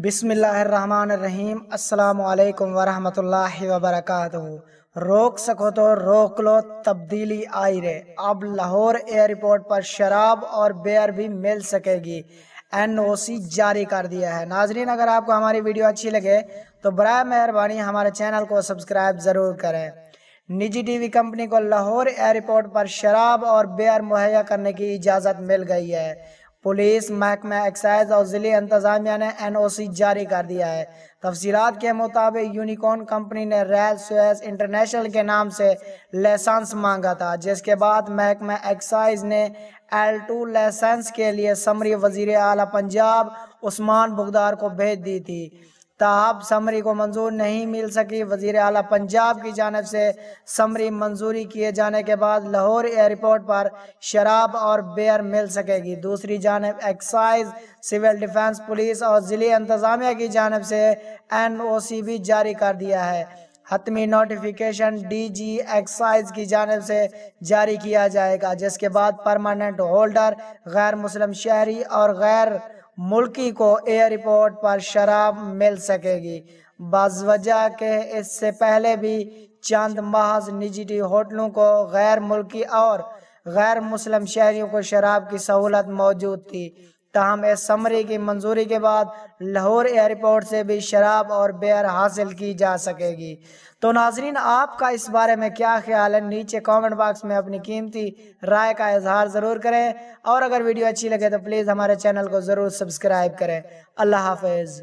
بسم اللہ الرحمن الرحیم السلام علیکم ورحمۃ اللہ وبرکاتہ روک سکو تو روک لو تبدیلی آئی رہے اب لاہور ایئرپورٹ پر شراب اور بیئر بھی مل سکے گی این او سی جاری کر دیا ہے ناظرین اگر آپ کو ہماری ویڈیو اچھی لگے تو برائے مہربانی ہمارے چینل کو سبسکرائب ضرور کریں نجی ٹی وی کمپنی کو لاہور ایئرپورٹ پر شراب اور بیئر مہیا کرنے کی اجازت مل گئی ہے پولیس محکمہ ایکسائز اور ضلع انتظامیہ نے این او سی جاری کر دیا ہے تفصیلات کے مطابق یونیکون کمپنی نے ریل سویز انٹرنیشنل کے نام سے لائسنس مانگا تھا جس کے بعد محکمہ ایکسائز نے ایل ٹو لائسنس کے لیے سمری وزیر اعلیٰ پنجاب عثمان بغدار کو بھیج دی تھی تاہب سمری کو منظور نہیں مل سکی وزیر اعلیٰ پنجاب کی جانب سے سمری منظوری کیے جانے کے بعد لاہور ایئرپورٹ پر شراب اور بیئر مل سکے گی دوسری جانب ایکسائز سول ڈیفینس پولیس اور ضلع انتظامیہ کی جانب سے این او سی بھی جاری کر دیا ہے حتمی نوٹیفیکیشن ڈی جی ایکسائز کی جانب سے جاری کیا جائے گا جس کے بعد پرماننٹ ہولڈر غیر مسلم شہری اور غیر ملکی کو ایئرپورٹ پر شراب مل سکے گی بعض وجہ کہ اس سے پہلے بھی چاند محض نجی ہوٹلوں کو غیر ملکی اور غیر مسلم شہریوں کو شراب کی سہولت موجود تھی تاہم اس سمری کی منظوری کے بعد لاہور ایئرپورٹ سے بھی شراب اور بیئر حاصل کی جا سکے گی تو ناظرین آپ کا اس بارے میں کیا خیال ہے نیچے کومنٹ باکس میں اپنی قیمتی رائے کا اظہار ضرور کریں اور اگر ویڈیو اچھی لگے تو پلیز ہمارے چینل کو ضرور سبسکرائب کریں اللہ حافظ